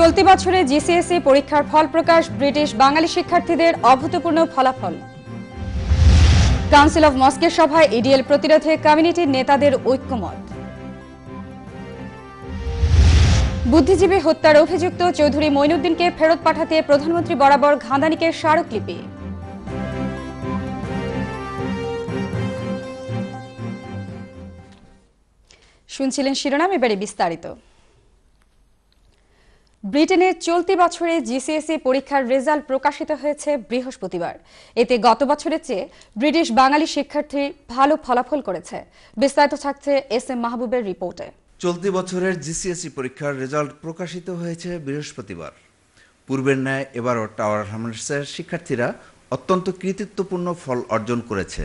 চলতি বছরে জিসিএসসি পরীক্ষার ফল প্রকাশ ব্রিটিশ বাঙালি শিক্ষার্থীদের অভূতপূর্ণ ফলাফল কাউন্সিল অব মস্কের সভায় ইডিএল প্রতিরোধে কমিউনিটির নেতাদের ঐক্যমত বুদ্ধিজীবী হত্যার অভিযুক্ত চৌধুরী মইনুদ্দিনকে ফেরত পাঠাতে প্রধানমন্ত্রী বরাবর ঘাঁদানিকে স্মারকলিপি শুনছিলেন শিরোনাম এবারে বিস্তারিত ব্রিটেনের চলতি বছরে জিসিএসি পরীক্ষার রেজাল্ট প্রকাশিত হয়েছে বৃহস্পতিবার এতে গত বছরের চেয়ে ব্রিটিশ বাঙালি শিক্ষার্থী ভালো ফলাফল করেছে বিস্তারিত থাকছে এস এম মাহবুবের রিপোর্টে চলতি বছরের জিসিএসি পরীক্ষার রেজাল্ট প্রকাশিত হয়েছে বৃহস্পতিবার পূর্বের ন্যায় এবারও টাওয়ার হ্যামলেটসের শিক্ষার্থীরা অত্যন্ত কৃতিত্বপূর্ণ ফল অর্জন করেছে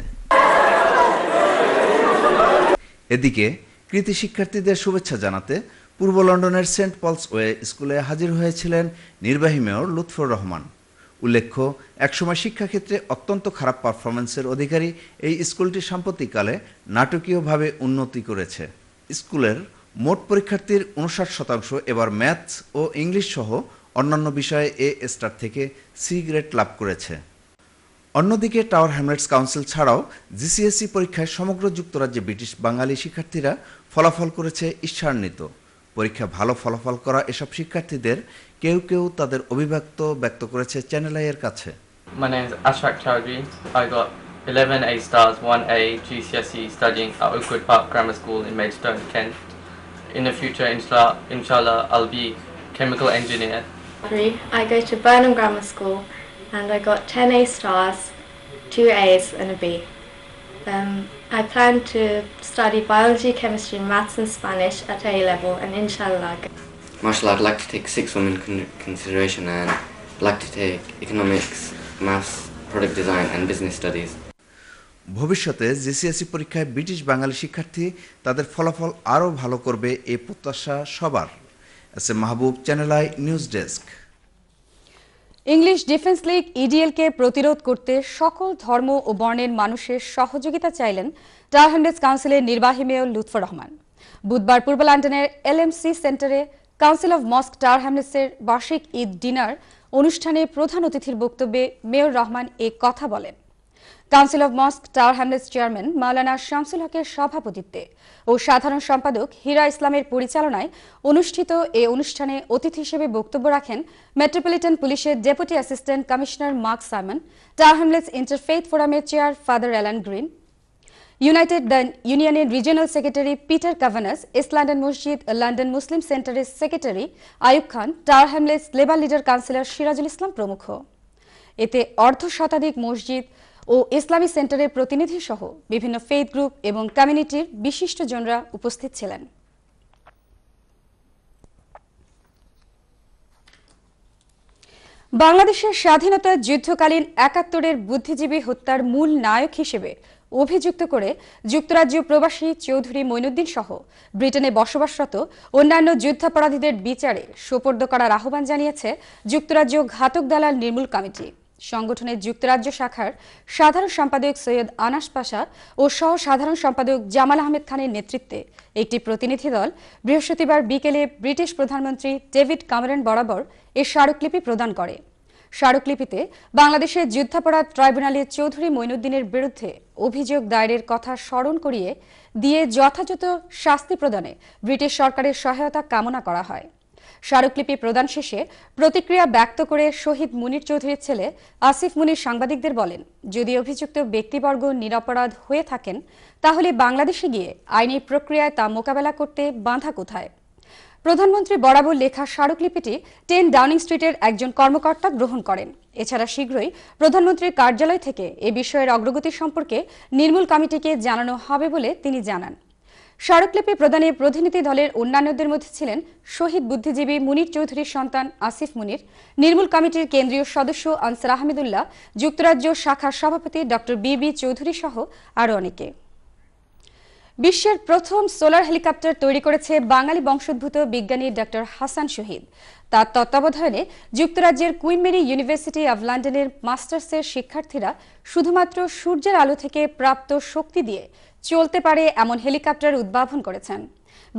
এদিকে কৃতি শিক্ষার্থীদের শুভেচ্ছা জানাতে পূর্ব লন্ডনের সেন্ট পলস ওয়ে স্কুলে হাজির হয়েছিলেন নির্বাহী মেয়র লুৎফর রহমান উল্লেখ্য একসময় শিক্ষাক্ষেত্রে অত্যন্ত খারাপ পারফরমেন্সের অধিকারী এই স্কুলটি সাম্প্রতিককালে নাটকীয়ভাবে উন্নতি করেছে স্কুলের মোট পরীক্ষার্থীর উনষাট শতাংশ এবার ম্যাথস ও ইংলিশ সহ অন্যান্য বিষয়ে এ স্টার থেকে সি গ্রেড লাভ করেছে অন্যদিকে টাওয়ার হ্যামলেটস কাউন্সিল ছাড়াও জিসিএসসি পরীক্ষায় সমগ্র যুক্তরাজ্যে ব্রিটিশ বাঙালি শিক্ষার্থীরা ফলাফল করেছে ঈর্ষান্বিত পরীক্ষা ভালো ফলাফল করা এসব শিক্ষার্থীদের কেউ কেউ তাদের অভিব্যক্ত ব্যক্ত করেছে চ্যানেল আইয়ের কাছে My name is Ashrak Chowdhury. I got 11 A stars, 1 A GCSE studying at Oakwood Park Grammar School in Maidstone, Kent. In the future, inshallah, inshallah I'll be chemical engineer. I go to Burnham Grammar School and I got 10 A stars, 2 A's and a B. Um, I plan to study biology, chemistry, maths and Spanish at A level and inshallah. Marshall, I'd like to take six women con consideration and I'd like to take economics, maths, product design and business studies. ভবিষ্যতে জিসিএসি পরীক্ষায় British বাঙালি শিক্ষার্থী তাদের ফলাফল আরও ভালো করবে এ প্রত্যাশা সবার S A Mahbub channel I news desk English Defence League ইডিএলকে e প্রতিরোধ করতে সকল ধর্ম ও বর্ণের মানুষের সহযোগিতা চাইলেন টার হান্ড্রেড কাউন্সিলের নির্বাহী মেয়র লুৎফর রহমান বুধবার পূর্ব লন্ডনের এলএমসি সেন্টারে কাউন্সিল অফ মস্ক টার হ্যামলেটসের বার্ষিক ঈদ ডিনার অনুষ্ঠানে প্রধান অতিথির বক্তব্যে মেয়র রহমান এ কথা বলেন council of mosque Tower Hamlets chairman Maulana Shamsul হকের সভাপতিত্বে ও সাধারণ সম্পাদক হীরা ইসলামের পরিচালনায় অনুষ্ঠিত এ অনুষ্ঠানে অতিথি হিসেবে বক্তব্য রাখেন মেট্রোপলিটন পুলিশের deputy assistant commissioner Mark Simon Tower Hamlets interfaith ফোরামের chair father Alan Green United the ইউনিয়নের regional secretary Peter Kavanagh East London মসজিদ লন্ডন মুসলিম সেন্টারের secretary Ayub Khan Tower Hamlets Labour leader councillor Sirajul Islam প্রমুখ এতে অর্ধ শতাধিক মসজিদ ও ইসলামী সেন্টারের প্রতিনিধি সহ বিভিন্ন ফেইথ গ্রুপ এবং কমিউনিটির বিশিষ্ট জনরা উপস্থিত ছিলেন বাংলাদেশের স্বাধীনতা যুদ্ধকালীন একাত্তরের বুদ্ধিজীবী হত্যার মূল নায়ক হিসেবে অভিযুক্ত করে যুক্তরাজ্য প্রবাসী চৌধুরী মৈনুদ্দিন সহ ব্রিটেনে বসবাসরত অন্যান্য যুদ্ধাপরাধীদের বিচারে সোপর্দ করার আহ্বান জানিয়েছে যুক্তরাজ্য ঘাতক দালাল নির্মূল কমিটি সংগঠনের যুক্তরাজ্য শাখার সাধারণ সম্পাদক সৈয়দ আনাস পাশা ও সহ সাধারণ সম্পাদক জামাল আহমেদ খানের নেতৃত্বে একটি প্রতিনিধি দল বৃহস্পতিবার বিকেলে ব্রিটিশ প্রধানমন্ত্রী ডেভিড ক্যামেরন বরাবর এ স্মারকলিপি প্রদান করে স্মারকলিপিতে বাংলাদেশের যুদ্ধাপরাধ ট্রাইব্যুনালে চৌধুরী মইনুদ্দিনের বিরুদ্ধে অভিযোগ দায়েরের কথা স্মরণ করিয়ে দিয়ে যথাযথ শাস্তি প্রদানে ব্রিটিশ সরকারের সহায়তা কামনা করা হয় স্মারকলিপি প্রদান শেষে প্রতিক্রিয়া ব্যক্ত করে শহীদ মুনির চৌধুরীর ছেলে আসিফ মুনির সাংবাদিকদের বলেন যদি অভিযুক্ত ব্যক্তিবর্গ নিরপরাধ হয়ে থাকেন তাহলে বাংলাদেশে গিয়ে আইনি প্রক্রিয়ায় তা মোকাবেলা করতে বাঁধা কোথায় প্রধানমন্ত্রী বরাবর লেখা স্মারকলিপিটি টেন ডাউনিং স্ট্রিটের একজন কর্মকর্তা গ্রহণ করেন এছাড়া শীঘ্রই প্রধানমন্ত্রীর কার্যালয় থেকে এ বিষয়ের অগ্রগতি সম্পর্কে নির্মূল কমিটিকে জানানো হবে বলে তিনি জানান স্মারকলিপি প্রদানে প্রতিনিধি দলের অন্যান্যদের মধ্যে ছিলেন শহীদ বুদ্ধিজীবী মুনির চৌধুরীর সন্তান আসিফ মুনির নির্মূল কমিটির কেন্দ্রীয় সদস্য আনসার আহমেদুল্লাহ যুক্তরাজ্য শাখার সভাপতি ডক্টর বি বি চৌধুরী সহ আরও অনেকে বিশ্বের প্রথম সোলার হেলিকপ্টার তৈরি করেছে বাঙালি বংশোদ্ভূত বিজ্ঞানী ডক্টর হাসান শহীদ তার তত্ত্বাবধানে যুক্তরাজ্যের মেরি ইউনিভার্সিটি অব লন্ডনের মাস্টার্সের শিক্ষার্থীরা শুধুমাত্র সূর্যের আলো থেকে প্রাপ্ত শক্তি দিয়ে চলতে পারে এমন হেলিকপ্টার উদ্ভাবন করেছেন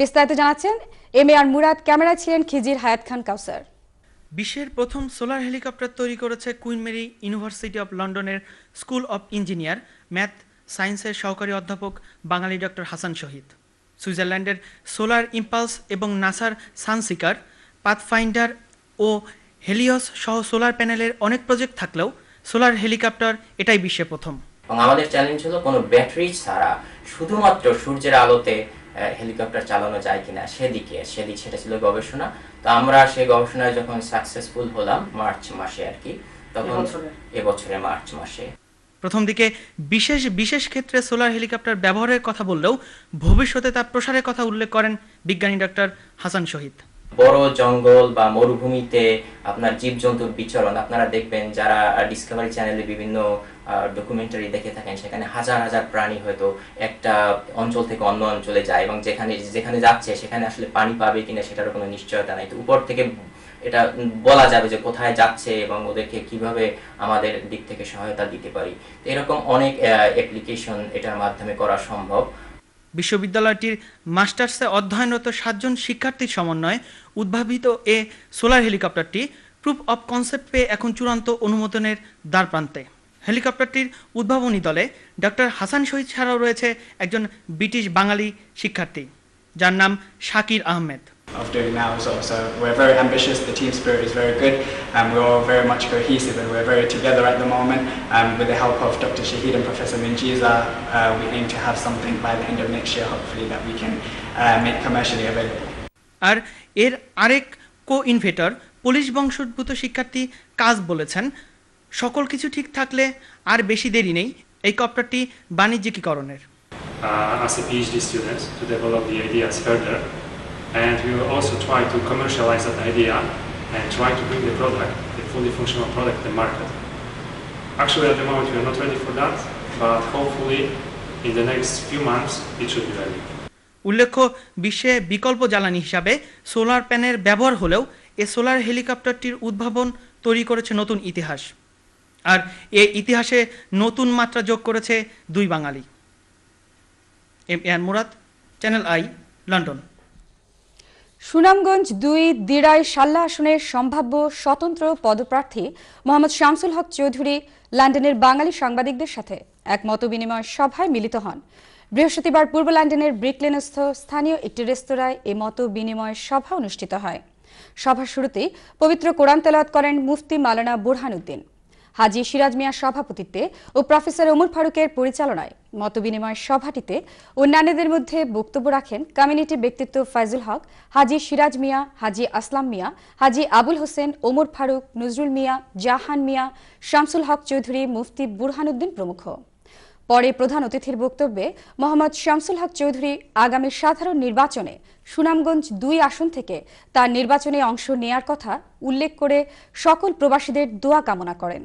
বিস্তারিত জানাচ্ছেন M A R Murad camera ছিলেন খিজির হায়াত খান কাউসার বিশ্বের প্রথম সোলার হেলিকপ্টার তৈরি করেছে মেরি ইউনিভার্সিটি অব লন্ডনের স্কুল অব ইঞ্জিনিয়ার ম্যাথ সায়েন্সের সহকারী অধ্যাপক বাঙালি ডক্টর হাসান শহীদ সুইজারল্যান্ডের সোলার ইম্পালস এবং নাসার সানসিকার পাথফাইন্ডার ও হেলিয়স সহ সোলার প্যানেলের অনেক প্রজেক্ট থাকলেও সোলার হেলিকপ্টার এটাই বিশ্বে প্রথম আমাদের চ্যালেঞ্জ হলো কোনো ব্যাটারি ছাড়া শুধুমাত্র সূর্যের আলোতে হেলিকপ্টার চালানো যায় কিনা সেদিকে সেদিক সেটা ছিল গবেষণা তো আমরা সেই গবেষণায় যখন সাকসেসফুল হলাম মার্চ মাসে আর কি তখন এবছরে মার্চ মাসে প্রথম দিকে বিশেষ বিশেষ ক্ষেত্রে সোলার হেলিকপ্টার ব্যবহারের কথা বললেও ভবিষ্যতে তা প্রসারের কথা উল্লেখ করেন বিজ্ঞানী ডক্টর হাসান শহীদ বড় জঙ্গল বা মরুভূমিতে আপনার জীবজন্তুর বিচরণ আপনারা দেখবেন যারা ডিসকভারি চ্যানেলে বিভিন্ন ডকুমেন্টারি দেখে থাকেন সেখানে হাজার হাজার প্রাণী হয়তো একটা অঞ্চল থেকে অন্য অঞ্চলে যায় এবং যেখানে যেখানে যাচ্ছে সেখানে আসলে পানি পাবে কিনা সেটারও কোনো নিশ্চয়তা নাই তো উপর থেকে এটা বলা যাবে যে কোথায় যাচ্ছে এবং ওদেরকে কিভাবে আমাদের দিক থেকে সহায়তা দিতে পারি এরকম অনেক অ্যাপ্লিকেশন এটার মাধ্যমে করা সম্ভব বিশ্ববিদ্যালয়টির মাস্টার্সে অধ্যয়নরত সাতজন শিক্ষার্থীর সমন্বয়ে উদ্ভাবিত এ সোলার হেলিকপ্টারটি প্রুফ অব কনসেপ্ট পেয়ে এখন চূড়ান্ত অনুমোদনের দ্বারপ্রান্তে হেলিকপ্টারটির উদ্ভাবনী দলে ডক্টর হাসান শহীদ ছাড়াও রয়েছে একজন ব্রিটিশ বাঙালি শিক্ষার্থী যার নাম Shakir Ahmed of doing now as well. So we're very ambitious, the team spirit is very good, and we're all very much cohesive and we're very together at the moment. And with the help of Dr. Shahid and Professor Minjiza, uh, we aim to have something by the end of next year, hopefully, that we can uh, make commercially available. আর এর আরেক কো ইনভেটর police বংশোদ্ভূত শিক্ষার্থী কাজ বলেছেন সকল কিছু ঠিক থাকলে আর বেশি দেরি নেই এই কপ্টারটি বাণিজ্যিকীকরণের Uh, as a PhD student, to develop the ideas And we will also try to commercialize that idea and try to bring the product, the fully functional product, to the market. Actually, at the moment, we are not ready for that, but hopefully, in the next few months, it should be ready. উল্লেখ্য বিশ্বে বিকল্প জ্বালানি হিসাবে solar প্যানের ব্যবহার হলেও এ solar হেলিকপ্টারটির উদ্ভাবন তৈরি করেছে নতুন ইতিহাস আর এ ইতিহাসে নতুন মাত্রা যোগ করেছে দুই বাঙালি M N Murad channel I London Sunamganj দুই দিরাই সাল্লা আসনের সম্ভাব্য স্বতন্ত্র পদপ্রার্থী মোহাম্মদ শামসুল হক চৌধুরী লন্ডনের বাঙালি সাংবাদিকদের সাথে এক মত বিনিময় সভায় মিলিত হন বৃহস্পতিবার পূর্ব লন্ডনের ব্রিকলেনস্থ স্থানীয় একটি রেস্তোরাঁয় এ মত বিনিময় সভা অনুষ্ঠিত হয় সভা শুরুতে পবিত্র কোরআন তেলাওয়াত করেন মুফতি মালানা উদ্দিন হাজি সিরাজ মিয়ার সভাপতিত্বে ও প্রফেসর ওমর ফারুকের পরিচালনায় মতবিনিময় সভাটিতে অন্যান্যদের মধ্যে বক্তব্য রাখেন কমিউনিটি ব্যক্তিত্ব ফাইজুল হক হাজি সিরাজ মিয়া হাজি আসলাম মিয়া হাজি আবুল হোসেন ওমর ফারুক নজরুল মিয়া জাহান মিয়া শামসুল হক চৌধুরী মুফতি বুরহানুদ্দিন প্রমুখ পরে প্রধান অতিথির বক্তব্যে মোহাম্মদ শামসুল হক চৌধুরী আগামী সাধারণ নির্বাচনে সুনামগঞ্জ দুই আসন থেকে তার নির্বাচনে অংশ নেয়ার কথা উল্লেখ করে সকল প্রবাসীদের দোয়া কামনা করেন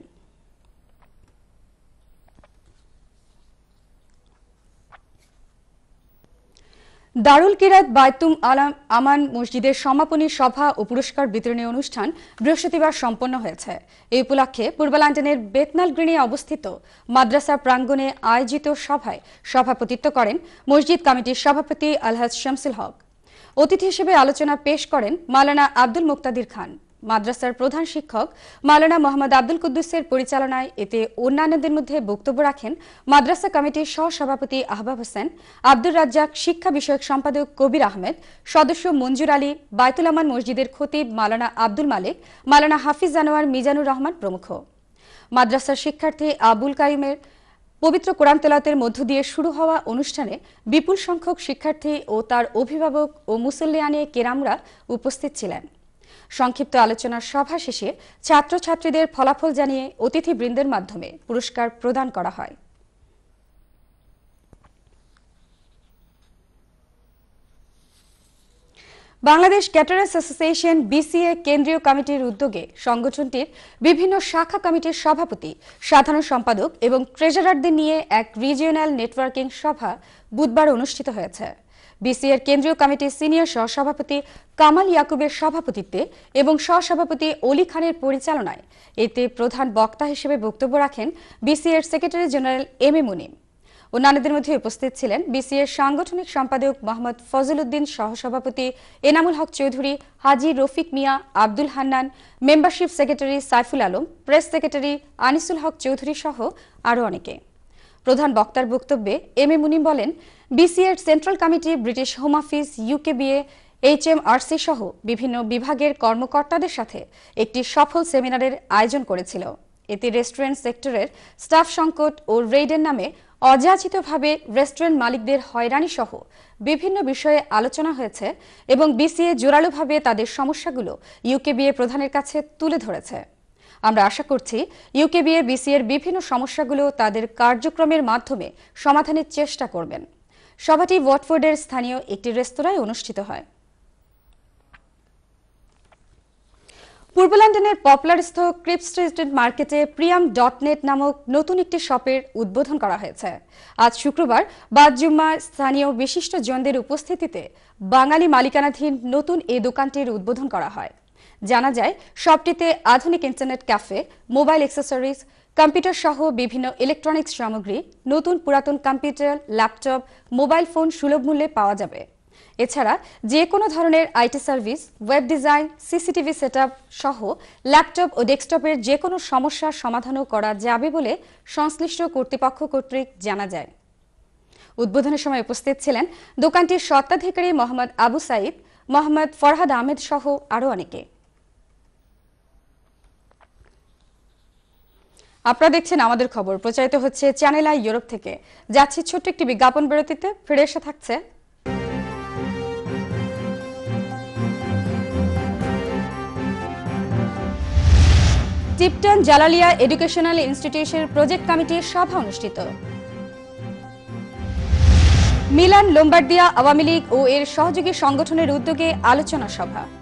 দারুল কিরাত বায়তুম আলাম আমান মসজিদের সমাপনী সভা ও পুরস্কার বিতরণী অনুষ্ঠান বৃহস্পতিবার সম্পন্ন হয়েছে এই উপলক্ষে পূর্ব লন্ডনের বেতনাল গ্রিনে অবস্থিত মাদ্রাসা প্রাঙ্গণে আয়োজিত সভায় সভাপতিত্ব করেন মসজিদ কমিটির সভাপতি আলহাজ শামসুল হক অতিথি হিসেবে আলোচনা পেশ করেন মালানা আব্দুল মুক্তাদির খান মাদ্রাসার প্রধান শিক্ষক মালানা মোহাম্মদ আব্দুল কুদ্দুসের পরিচালনায় এতে অন্যান্যদের মধ্যে বক্তব্য রাখেন মাদ্রাসা কমিটির সহসভাপতি আহবাব হোসেন আব্দুর রাজ্জাক শিক্ষা বিষয়ক সম্পাদক কবির আহমেদ সদস্য মঞ্জুর আলী বায়তুলামান মসজিদের খতিব মালানা আব্দুল মালিক মালানা হাফিজ জানোয়ার মিজানুর রহমান প্রমুখ মাদ্রাসার শিক্ষার্থী আবুল কাইমের পবিত্র কোরআন তেলাতের মধ্য দিয়ে শুরু হওয়া অনুষ্ঠানে বিপুল সংখ্যক শিক্ষার্থী ও তার অভিভাবক ও মুসল্লিয়ানে কেরামরা উপস্থিত ছিলেন সংক্ষিপ্ত আলোচনার সভা শেষে ছাত্রছাত্রীদের ফলাফল জানিয়ে অতিথিবৃন্দের মাধ্যমে পুরস্কার প্রদান করা হয় বাংলাদেশ ক্যাটারার্স অ্যাসোসিয়েশন বিসিএ কেন্দ্রীয় কমিটির উদ্যোগে সংগঠনটির বিভিন্ন শাখা কমিটির সভাপতি সাধারণ সম্পাদক এবং ট্রেজারারদের নিয়ে এক রিজিওনাল নেটওয়ার্কিং সভা বুধবার অনুষ্ঠিত হয়েছে বিসিএর কেন্দ্রীয় কমিটির সিনিয়র সহসভাপতি কামাল ইয়াকুবের সভাপতিত্বে এবং সহসভাপতি অলি খানের পরিচালনায় এতে প্রধান বক্তা হিসেবে বক্তব্য রাখেন বিসিএর secretary general M A Munim অন্যান্যদের মধ্যে উপস্থিত ছিলেন বিসিএর সাংগঠনিক সম্পাদক মোহাম্মদ ফজল উদ্দিন সহসভাপতি Enamul Haque Chowdhury Haji Rafiq Mia Abdul Hannan membership secretary Saiful Alam press secretary Anisul Haque Chowdhury সহ আরও অনেকে প্রধান বক্তার বক্তব্যে এম এ মুনিম বলেন বিসিএর central committee British home office UKBA HMRC সহ বিভিন্ন বিভাগের কর্মকর্তাদের সাথে একটি সফল সেমিনারের আয়োজন করেছিল এতে রেস্টুরেন্ট সেক্টরের স্টাফ সংকট ও রেইডের নামে অযাচিতভাবে রেস্টুরেন্ট মালিকদের হয়রানি সহ বিভিন্ন বিষয়ে আলোচনা হয়েছে এবং বিসিএ জোরালোভাবে তাদের সমস্যাগুলো ইউকেবিএ প্রধানের কাছে তুলে ধরেছে আমরা আশা করছি ইউকেবিএ বিসিএর বিভিন্ন সমস্যাগুলো তাদের কার্যক্রমের মাধ্যমে সমাধানের চেষ্টা করবেন সভাটি ওয়াটফোর্ডের স্থানীয় একটি রেস্তোরাঁয় অনুষ্ঠিত হয় পূর্ব লন্ডনের পপলারস্থ ক্রিপ স্ট্রিট মার্কেটে প্রিয়াম ডট নেট নামক নতুন একটি শপের উদ্বোধন করা হয়েছে আজ শুক্রবার বাজ্জুম্মা স্থানীয় বিশিষ্ট জনদের উপস্থিতিতে বাঙালি মালিকানাধীন নতুন এই দোকানটির উদ্বোধন করা হয় জানা যায় সবটিতে আধুনিক internet cafe mobile accessories computer সহ বিভিন্ন ইলেকট্রনিক্স সামগ্রী নতুন পুরাতন কম্পিউটার ল্যাপটপ মোবাইল ফোন সুলভ মূল্যে পাওয়া যাবে এছাড়া যে কোনো ধরনের IT service web design CCTV set সহ ল্যাপটপ ও ডেস্কটপের যে কোনো সমস্যার সমাধানও করা যাবে বলে সংশ্লিষ্ট কর্তৃপক্ষ কর্তৃক জানা যায় উদ্বোধনের সময় উপস্থিত ছিলেন দোকানটির স্বত্বাধিকারী মোহাম্মদ আবু সাইদ মোহাম্মদ ফরহাদ আহমেদ সহ আরও অনেকে আপনারা দেখছেন আমাদের খবর প্রচারিত হচ্ছে চ্যানেল আই ইউরোপ থেকে যাচ্ছি ছোট্ট একটি বিজ্ঞাপন বিরতিতে ফিরে এসে থাকছে টিপটন জালালিয়া এডুকেশনাল ইনস্টিটিউশনের প্রজেক্ট কমিটির সভা অনুষ্ঠিত মিলান লোম্বার্দিয়া আওয়ামী লীগ ও এর সহযোগী সংগঠনের উদ্যোগে আলোচনা সভা